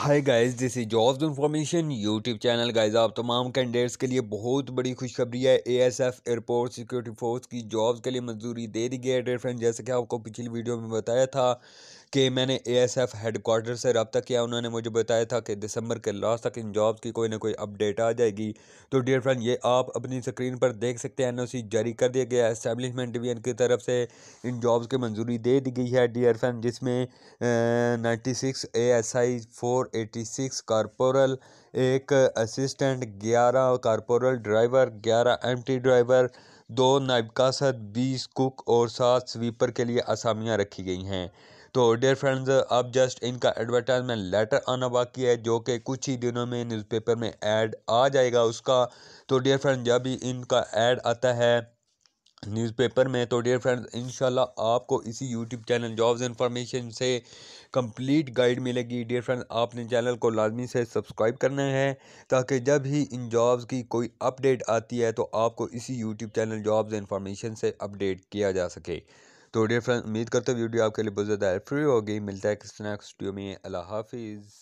hi guys this is jobs information YouTube channel guys आप तमाम candidates के लिए बहुत बड़ी खुशखबरी है एएसएफ एयरपोर्ट सिक्योरिटी फोर्स की जॉब्स के लिए मंजूरी दे दी गई है डेयर फ्रेंड जैसे कि आपको पिछली वीडियो में बताया था कि मैंने एस हेड हेडक्वार्टर से रबता किया उन्होंने मुझे बताया था कि दिसंबर के लास्ट तक इन जॉब्स की कोई ना कोई अपडेट आ जाएगी तो डियर फ्रेंड ये आप अपनी स्क्रीन पर देख सकते हैं एनओसी जारी कर दिया गया है इस्टेब्लिशमेंट डिवीजन की तरफ से इन जॉब्स की मंजूरी दे दी गई है डियर फ्रेंड जिसमें ninety six A S I four eighty six corporal एक असिस्टेंट ग्यारह कारपोरल ड्राइवर ग्यारह एम टी ड्राइवर दो नायब कासद बीस कुक और सात स्वीपर के लिए असामियाँ रखी गई हैं तो डियर फ्रेंड्स अब जस्ट इनका एडवर्टाइजमेंट लेटर आना बाकी है जो कि कुछ ही दिनों में न्यूज़पेपर में ऐड आ जाएगा उसका तो डियर फ्रेंड जब भी इनका ऐड आता है न्यूज़पेपर में तो डियर फ्रेंड्स इंशाल्लाह आपको इसी यूट्यूब चैनल जॉब्स इंफॉर्मेशन से कंप्लीट गाइड मिलेगी डियर फ्रेंड्स आपने चैनल को लाजमी से सब्सक्राइब करना है ताकि जब ही इन जॉब्स की कोई अपडेट आती है तो आपको इसी यूट्यूब चैनल जॉब्स इंफॉर्मेशन से अपडेट किया जा सके तो डियर फ्रेंड उम्मीद करते हैं वीडियो आपके लिए बहुत ज़्यादा हेल्पफुल होगी मिलता है किसी नेक्स्ट वीडियो में अल्लाह हाफिज़